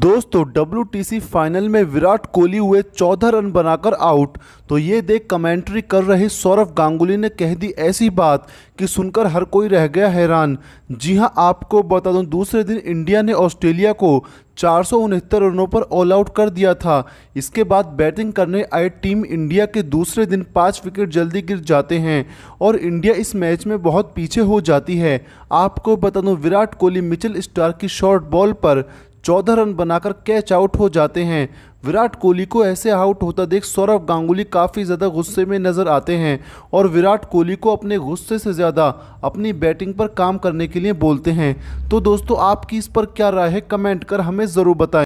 दोस्तों W final में विराट कोहली हुए चौदह रन बनाकर आउट तो ये देख कमेंट्री कर रहे सौरभ गांगुली ने कह दी ऐसी बात कि सुनकर हर कोई रह गया हैरान जी हां आपको बता दूं दूसरे दिन इंडिया ने ऑस्ट्रेलिया को चार रनों पर ऑल आउट कर दिया था इसके बाद बैटिंग करने आए टीम इंडिया के दूसरे दिन पाँच विकेट जल्दी गिर जाते हैं और इंडिया इस मैच में बहुत पीछे हो जाती है आपको बता दूं विराट कोहली मिचल स्टार की शॉर्ट बॉल पर चौदह रन बनाकर कैच आउट हो जाते हैं विराट कोहली को ऐसे आउट होता देख सौरभ गांगुली काफ़ी ज़्यादा गुस्से में नज़र आते हैं और विराट कोहली को अपने गुस्से से ज़्यादा अपनी बैटिंग पर काम करने के लिए बोलते हैं तो दोस्तों आपकी इस पर क्या राय है कमेंट कर हमें ज़रूर बताएँ